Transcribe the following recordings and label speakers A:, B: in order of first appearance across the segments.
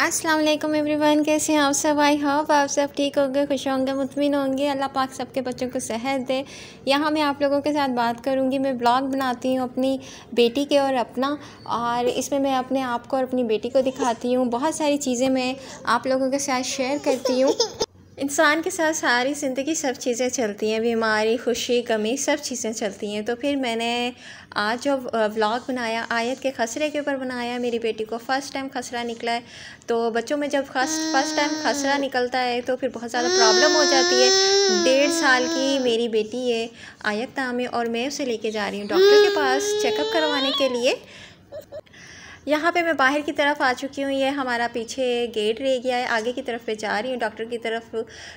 A: अस्सलाम वालेकुम एवरीवन कैसे हैं आप सब आई होप आप सब ठीक होंगे खुश होंगे मुतमिन होंगे अल्लाह पाक सबके बच्चों को सेहत दे यहाँ मैं आप लोगों के साथ बात करूँगी मैं ब्लॉग बनाती हूँ अपनी बेटी के और अपना और इसमें मैं अपने आप को और अपनी बेटी को दिखाती हूँ बहुत सारी चीज़ें मैं आप लोगों के साथ शेयर करती हूँ इंसान के साथ सारी ज़िंदगी सब चीज़ें चलती हैं बीमारी खुशी कमी सब चीज़ें चलती हैं तो फिर मैंने आज जो व्लॉग बनाया आयत के खसरे के ऊपर बनाया मेरी बेटी को फ़र्स्ट टाइम खसरा निकला है तो बच्चों में जब फर्स्ट फर्स्ट टाइम खसरा निकलता है तो फिर बहुत ज़्यादा प्रॉब्लम हो जाती है डेढ़ साल की मेरी बेटी है आयत नाम है और मैं उसे लेके जा रही हूँ डॉक्टर के पास चेकअप करवाने के लिए यहाँ पे मैं बाहर की तरफ आ चुकी हूँ ये हमारा पीछे गेट रह गया है आगे की तरफ पे जा रही हूँ डॉक्टर की तरफ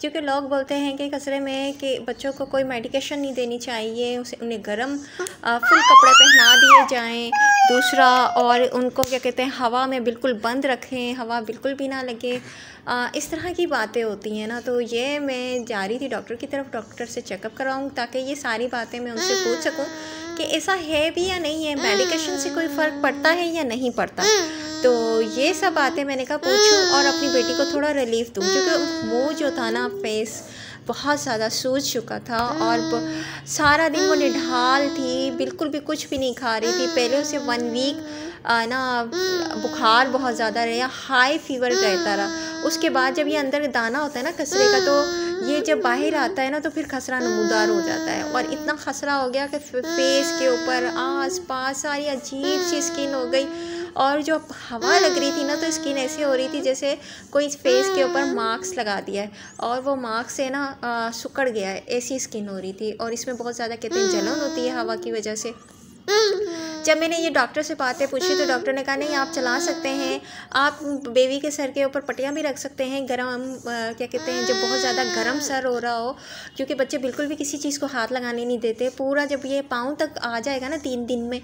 A: क्योंकि लोग बोलते हैं कि कसरे में कि बच्चों को कोई मेडिकेशन नहीं देनी चाहिए उसे उन्हें गर्म फुल कपड़े पहना दिए जाएँ दूसरा और उनको क्या कहते हैं हवा में बिल्कुल बंद रखें हवा बिल्कुल भी ना लगे आ, इस तरह की बातें होती हैं ना तो ये मैं जा रही थी डॉक्टर की तरफ डॉक्टर से चेकअप कराऊँ ताकि ये सारी बातें मैं उनसे पूछ सकूँ कि ऐसा है भी या नहीं है मेडिकेशन से कोई hmm. फ़र्क पड़ता है या नहीं पड़ता hmm. तो ये सब बातें मैंने कहा पूछूँ और अपनी बेटी को थोड़ा रिलीफ दूँ क्योंकि hmm. वो जो था ना फेस बहुत ज़्यादा सूझ चुका था और सारा दिन वो निढाल थी बिल्कुल भी कुछ भी नहीं खा रही थी पहले उसे वन वीक ना बुखार बहुत ज़्यादा रहा हाई फीवर रहता रहा उसके बाद जब ये अंदर दाना होता है ना कसरे का तो ये जब बाहर आता है ना तो फिर खसरा नमूदार हो जाता है और इतना खसरा हो गया कि फेस के ऊपर आस पास सारी अजीब सी स्किन हो गई और जो हवा लग रही थी ना तो स्किन ऐसी हो रही थी जैसे कोई फेस के ऊपर मास्क लगा दिया है और वो मार्क्स से ना सुकड़ गया है ऐसी स्किन हो रही थी और इसमें बहुत ज़्यादा कहते हैं जलन होती है हवा की वजह से जब मैंने ये डॉक्टर से बातें पूछी तो डॉक्टर ने कहा नहीं आप चला सकते हैं आप बेबी के सर के ऊपर पटियाँ भी रख सकते हैं गर्म क्या कहते हैं जब बहुत ज़्यादा गर्म सर हो रहा हो क्योंकि बच्चे बिल्कुल भी किसी चीज़ को हाथ लगाने नहीं देते पूरा जब ये पाँव तक आ जाएगा ना तीन दिन में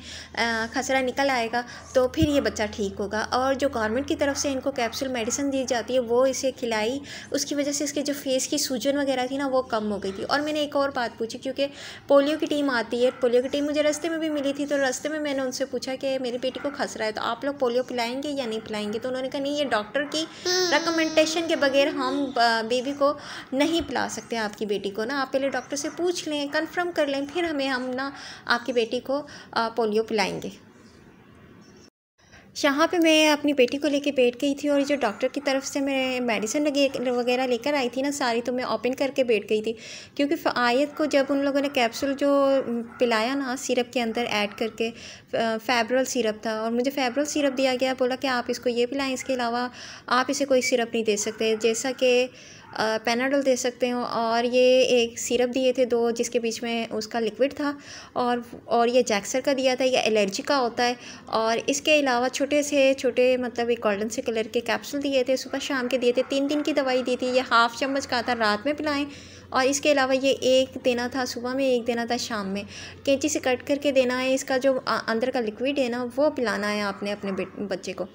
A: खसरा निकल आएगा तो फिर ये बच्चा ठीक होगा और जो गवर्नमेंट की तरफ से इनको कैप्सूल मेडिसिन दी जाती है वो इसे खिलाई उसकी वजह से इसके जो फेस की सूजन वगैरह थी ना वो कम हो गई थी और मैंने एक और बात पूछी क्योंकि पोलियो की टीम आती है पोलियो की टीम मुझे रस्ते में भी मिली रही थी तो रास्ते में मैंने उनसे पूछा कि मेरी बेटी को खस रहा है तो आप लोग पोलियो पिलाएंगे या नहीं पिलाएंगे तो उन्होंने कहा नहीं ये डॉक्टर की रिकमेंडेशन के बगैर हम बेबी को नहीं पिला सकते आपकी बेटी को ना आप पहले डॉक्टर से पूछ लें कन्फर्म कर लें फिर हमें हम ना आपकी बेटी को पोलियो पिलाएंगे यहाँ पे मैं अपनी बेटी को लेके बैठ गई थी और जो डॉक्टर की तरफ से मैं मेडिसिन लगे वगैरह लेकर आई थी ना सारी तो मैं ओपन करके बैठ गई थी क्योंकि आयत को जब उन लोगों ने कैप्सूल जो पिलाया ना सिरप के अंदर ऐड करके फेबरल सिरप था और मुझे फेबरल सिरप दिया गया बोला कि आप इसको ये पिलाएं इसके अलावा आप इसे कोई सिरप नहीं दे सकते जैसा कि पेनाडोल दे सकते हो और ये एक सिरप दिए थे दो जिसके बीच में उसका लिक्विड था और और ये जैक्सर का दिया था ये एलर्जी का होता है और इसके अलावा छोटे से छोटे मतलब एक गोल्डन से कलर के कैप्सूल दिए थे सुबह शाम के दिए थे तीन दिन की दवाई दी थी ये हाफ़ चम्मच का था रात में पिलाएं और इसके अलावा ये एक देना था सुबह में एक देना था शाम में कैंची से कट करके देना है इसका जो अंदर का लिक्विड है ना वो पिलाना है आपने अपने बच्चे को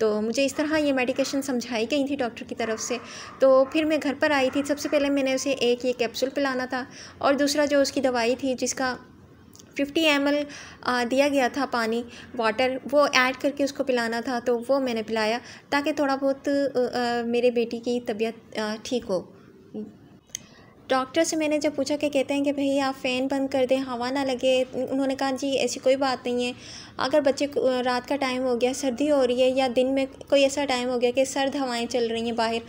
A: तो मुझे इस तरह ये मेडिकेशन समझाई गई थी डॉक्टर की तरफ से तो फिर मैं घर पर आई थी सबसे पहले मैंने उसे एक ये कैप्सूल पिलाना था और दूसरा जो उसकी दवाई थी जिसका फिफ्टी एम दिया गया था पानी वाटर वो ऐड करके उसको पिलाना था तो वो मैंने पिलाया ताकि थोड़ा बहुत मेरे बेटी की तबीयत ठीक हो डॉक्टर से मैंने जब पूछा कि कहते हैं कि भैया आप फ़ैन बंद कर दें हवा ना लगे उन्होंने कहा जी ऐसी कोई बात नहीं है अगर बच्चे को रात का टाइम हो गया सर्दी हो रही है या दिन में कोई ऐसा टाइम हो गया कि सर्द हवाएं चल रही हैं बाहर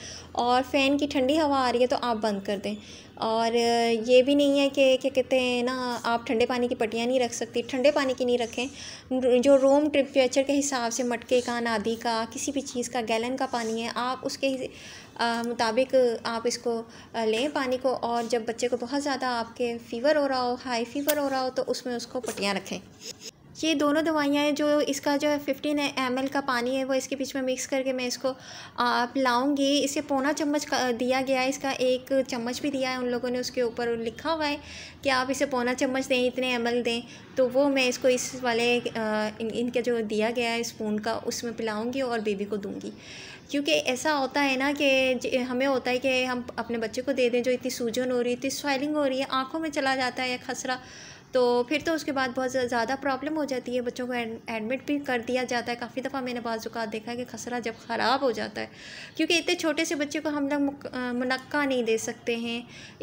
A: और फ़ैन की ठंडी हवा आ रही है तो आप बंद कर दें और ये भी नहीं है कि क्या कहते हैं ना आप ठंडे पानी की पटियाँ नहीं रख सकती ठंडे पानी की नहीं रखें जो रूम टेम्परेचर के हिसाब से मटके का नादी का किसी भी चीज़ का गैलन का पानी है आप उसके मुताबिक आप इसको लें पानी को और जब बच्चे को बहुत ज़्यादा आपके फ़ीवर हो रहा हो हाई फीवर हो रहा हो तो उसमें उसको पटियाँ रखें ये दोनों दवाइयाँ हैं जो इसका जो फिफ्टीन एम का पानी है वो इसके बीच में मिक्स करके मैं इसको पिलाऊँगी इसे पौना चम्मच का दिया गया है इसका एक चम्मच भी दिया है उन लोगों ने उसके ऊपर लिखा हुआ है कि आप इसे पौना चम्मच दें इतने एम दें तो वो मैं इसको इस वाले इनके जो दिया गया है स्पून का उसमें पिलाऊँगी और बेबी को दूँगी क्योंकि ऐसा होता है ना कि हमें होता है कि हम अपने बच्चे को दे दें जो इतनी सूजन हो रही है इतनी स्वेलिंग हो रही है आँखों में चला जाता है या खसरा तो फिर तो उसके बाद बहुत ज़्यादा प्रॉब्लम हो जाती है बच्चों को एडमिट भी कर दिया जाता है काफ़ी दफ़ा मैंने का देखा है कि खसरा जब ख़राब हो जाता है क्योंकि इतने छोटे से बच्चे को हम लोग मुनक्का नहीं दे सकते हैं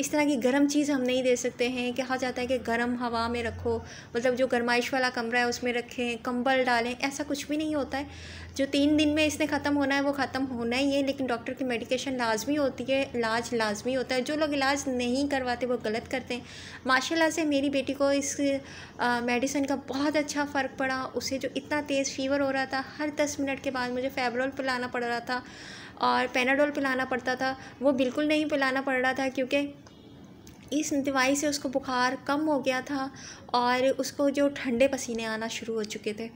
A: इस तरह की गर्म चीज़ हम नहीं दे सकते हैं कहा जाता है कि गर्म हवा में रखो मतलब जो गर्माइश वाला कमरा है उसमें रखें कंबल डालें ऐसा कुछ भी नहीं होता है जो तीन दिन में इसने ख़त्म होना है वो ख़त्म होना ही है लेकिन डॉक्टर की मेडिकेशन लाजमी होती है इलाज लाजमी होता है जो लोग इलाज नहीं करवाते वो गलत करते हैं माशाल्लाह से मेरी बेटी को इस मेडिसिन का बहुत अच्छा फ़र्क पड़ा उसे जो इतना तेज़ फीवर हो रहा था हर दस मिनट के बाद मुझे फेबरॉल पिलाना पड़ रहा था और पेनाडोल पिलाना पड़ता था वो बिल्कुल नहीं पिलाना पड़ रहा था क्योंकि इस दवाई से उसको बुखार कम हो गया था और उसको जो ठंडे पसीने आना शुरू हो चुके थे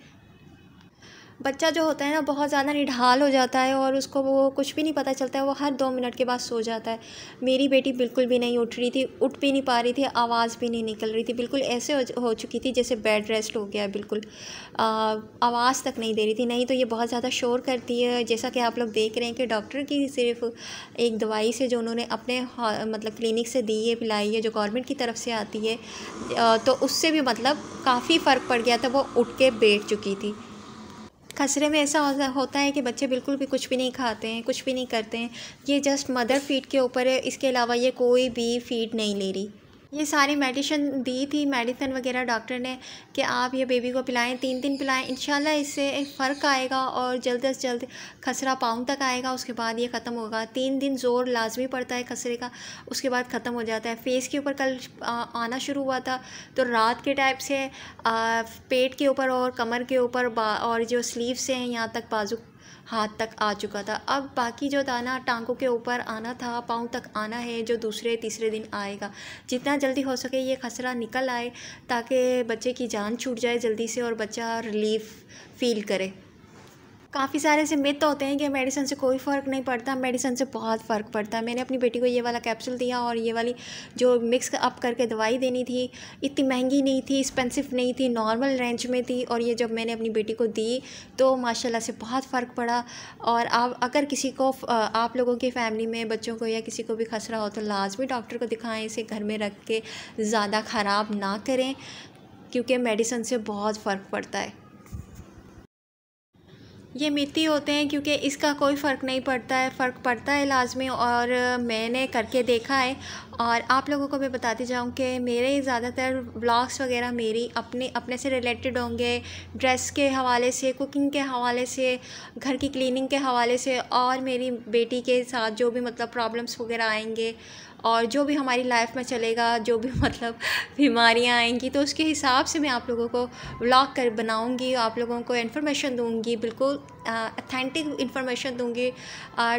A: बच्चा जो होता है ना बहुत ज़्यादा निढाल हो जाता है और उसको वो कुछ भी नहीं पता चलता है वो हर दो मिनट के बाद सो जाता है मेरी बेटी बिल्कुल भी नहीं उठ रही थी उठ भी नहीं पा रही थी आवाज़ भी नहीं निकल रही थी बिल्कुल ऐसे हो, चुकी थी जैसे बेड रेस्ट हो गया बिल्कुल आवाज़ तक नहीं दे रही थी नहीं तो ये बहुत ज़्यादा शोर करती है जैसा कि आप लोग देख रहे हैं कि डॉक्टर की सिर्फ एक दवाई से जो उन्होंने अपने मतलब क्लिनिक से दी है पिलाई है जो गवर्नमेंट की तरफ से आती है तो उससे भी मतलब काफ़ी फ़र्क पड़ गया था वो उठ के बैठ चुकी थी खसरे में ऐसा होता है कि बच्चे बिल्कुल भी कुछ भी नहीं खाते हैं कुछ भी नहीं करते हैं ये जस्ट मदर फीड के ऊपर है इसके अलावा ये कोई भी फीड नहीं ले रही ये सारी मेडिसिन दी थी मेडिसिन वगैरह डॉक्टर ने कि आप ये बेबी को पिलाएं तीन दिन पिलाएं इन इससे एक फ़र्क आएगा और जल्द अज जल्द खसरा पाँव तक आएगा उसके बाद ये ख़त्म होगा तीन दिन ज़ोर लाजमी पड़ता है खसरे का उसके बाद ख़त्म हो जाता है फेस के ऊपर कल आना शुरू हुआ था तो रात के टाइप से पेट के ऊपर और कमर के ऊपर और जो स्लीव्स हैं यहाँ तक बाजू हाथ तक आ चुका था अब बाकी जो दाना टांगों के ऊपर आना था पाँव तक आना है जो दूसरे तीसरे दिन आएगा जितना जल्दी हो सके ये खसरा निकल आए ताकि बच्चे की जान छूट जाए जल्दी से और बच्चा रिलीफ फील करे काफ़ी सारे ऐसे मित होते हैं कि मेडिसिन से कोई फ़र्क नहीं पड़ता मेडिसिन से बहुत फ़र्क पड़ता है मैंने अपनी बेटी को ये वाला कैप्सूल दिया और ये वाली जो मिक्स अप करके दवाई देनी थी इतनी महंगी नहीं थी एक्सपेंसिव नहीं थी नॉर्मल रेंज में थी और ये जब मैंने अपनी बेटी को दी तो माशाला से बहुत फ़र्क पड़ा और आप अगर किसी को आप लोगों की फ़ैमिली में बच्चों को या किसी को भी खसरा हो तो लाजमी डॉक्टर को दिखाएं इसे घर में रख के ज़्यादा ख़राब ना करें क्योंकि मेडिसिन से बहुत फ़र्क पड़ता है ये मिट्टी होते हैं क्योंकि इसका कोई फ़र्क नहीं पड़ता है फ़र्क पड़ता है इलाज में और मैंने करके देखा है और आप लोगों को मैं बताती जाऊँ कि मेरे ज़्यादातर ब्लॉग्स वगैरह मेरी अपने अपने से रिलेटेड होंगे ड्रेस के हवाले से कुकिंग के हवाले से घर की क्लीनिंग के हवाले से और मेरी बेटी के साथ जो भी मतलब प्रॉब्लम्स वगैरह आएंगे और जो भी हमारी लाइफ में चलेगा जो भी मतलब बीमारियाँ आएंगी तो उसके हिसाब से मैं आप लोगों को ब्लॉग कर बनाऊँगी आप लोगों को इन्फॉर्मेशन दूँगी बिल्कुल अथेंटिक इन्फॉर्मेशन दूँगी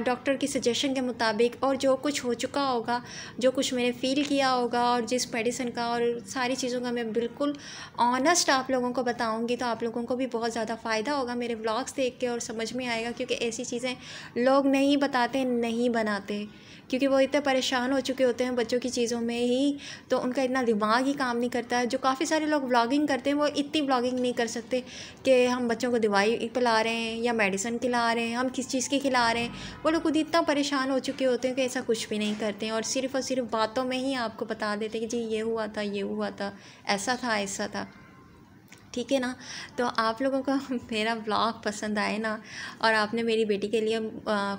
A: डॉक्टर की सजेशन के मुताबिक और जो कुछ हो चुका होगा जो कुछ मैंने फ़ील किया होगा और जिस मेडिसिन का और सारी चीज़ों का मैं बिल्कुल ऑनेस्ट आप लोगों को बताऊँगी तो आप लोगों को भी बहुत ज़्यादा फ़ायदा होगा मेरे ब्लॉग्स देख के और समझ में आएगा क्योंकि ऐसी चीज़ें लोग नहीं बताते नहीं बनाते क्योंकि वो इतने परेशान हो चुके होते हैं बच्चों की चीज़ों में ही तो उनका इतना दिमाग ही काम नहीं करता है जो काफ़ी सारे लोग ब्लॉगिंग करते हैं वो इतनी ब्लॉगिंग नहीं कर सकते कि हम बच्चों को दवाई पिला रहे हैं या मेडिसिन खिला रहे हैं हम किस चीज़ की खिला रहे हैं वो लोग खुद इतना परेशान हो चुके होते हैं कि ऐसा कुछ भी नहीं करते हैं और सिर्फ़ और सिर्फ बातों में ही आपको बता देते कि जी ये हुआ था ये हुआ था ऐसा था ऐसा था ठीक है ना तो आप लोगों को मेरा ब्लॉग पसंद आए ना और आपने मेरी बेटी के लिए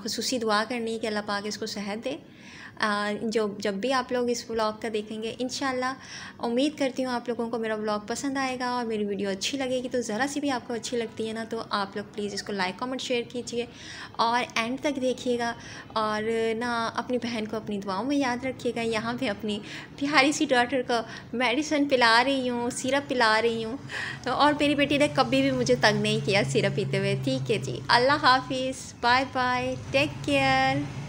A: खसूसी दुआ करनी है कि अल्लाह पाक इसको सेहत दे जो जब भी आप लोग इस व्लॉग का देखेंगे इन उम्मीद करती हूँ आप लोगों को मेरा व्लॉग पसंद आएगा और मेरी वीडियो अच्छी लगेगी तो ज़रा सी भी आपको अच्छी लगती है ना तो आप लोग प्लीज़ इसको लाइक कमेंट शेयर कीजिए और एंड तक देखिएगा और ना अपनी बहन को अपनी दुआओं में याद रखिएगा यहाँ पर अपनी प्यारी सी डॉटर को मेडिसिन पिला रही हूँ सिरप पिला रही हूँ तो और मेरी बेटी ने कभी भी मुझे तंग नहीं किया सिरप पीते हुए ठीक है जी अल्लाह हाफिज़ बाय बाय टेक केयर